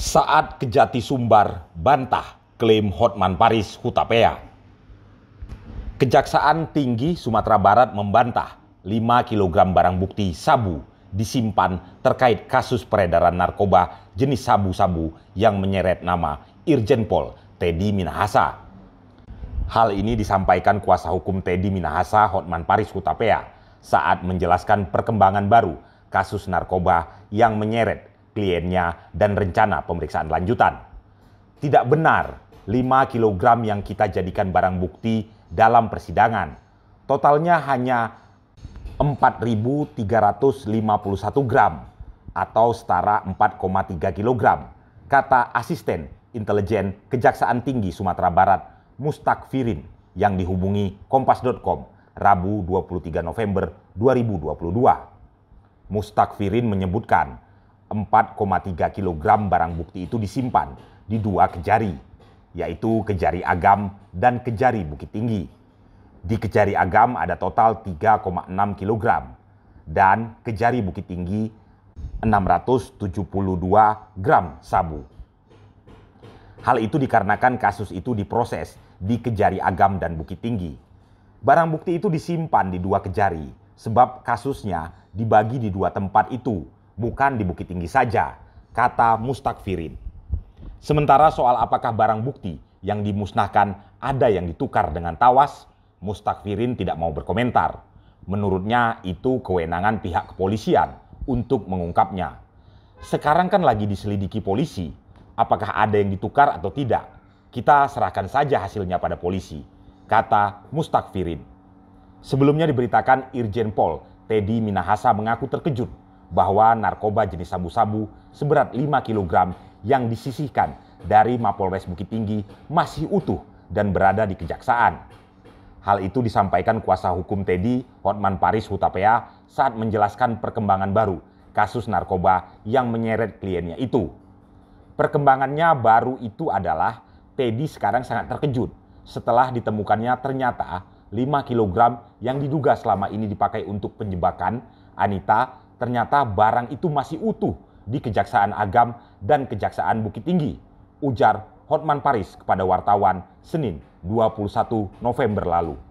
saat Kejati Sumbar bantah klaim Hotman Paris Hutapea. Kejaksaan Tinggi Sumatera Barat membantah 5 kg barang bukti sabu disimpan terkait kasus peredaran narkoba jenis sabu-sabu yang menyeret nama Irjen Pol Teddy Minahasa. Hal ini disampaikan kuasa hukum Teddy Minahasa Hotman Paris Hutapea saat menjelaskan perkembangan baru kasus narkoba yang menyeret kliennya, dan rencana pemeriksaan lanjutan. Tidak benar 5 kg yang kita jadikan barang bukti dalam persidangan. Totalnya hanya 4.351 gram atau setara 4,3 kg, kata asisten intelijen Kejaksaan Tinggi Sumatera Barat Mustak Firin yang dihubungi kompas.com Rabu 23 November 2022. Mustakfirin menyebutkan 4,3 kg barang bukti itu disimpan di dua kejari, yaitu kejari agam dan kejari bukit tinggi. Di kejari agam ada total 3,6 kg dan kejari bukit tinggi 672 gram sabu. Hal itu dikarenakan kasus itu diproses di kejari agam dan bukit tinggi. Barang bukti itu disimpan di dua kejari sebab kasusnya dibagi di dua tempat itu bukan di Bukit Tinggi saja, kata Mustakfirin. Sementara soal apakah barang bukti yang dimusnahkan ada yang ditukar dengan tawas, Mustakfirin tidak mau berkomentar. Menurutnya itu kewenangan pihak kepolisian untuk mengungkapnya. Sekarang kan lagi diselidiki polisi, apakah ada yang ditukar atau tidak. Kita serahkan saja hasilnya pada polisi, kata Mustakfirin. Sebelumnya diberitakan Irjen Pol Teddy Minahasa mengaku terkejut bahwa narkoba jenis sabu-sabu seberat 5 kg yang disisihkan dari Mapolres Bukit Tinggi masih utuh dan berada di kejaksaan. Hal itu disampaikan kuasa hukum Teddy, Hotman Paris Hutapea, saat menjelaskan perkembangan baru kasus narkoba yang menyeret kliennya itu. Perkembangannya baru itu adalah Teddy sekarang sangat terkejut setelah ditemukannya ternyata 5 kg yang diduga selama ini dipakai untuk penjebakan Anita ternyata barang itu masih utuh di Kejaksaan Agam dan Kejaksaan Bukit Tinggi, ujar Hotman Paris kepada wartawan Senin 21 November lalu.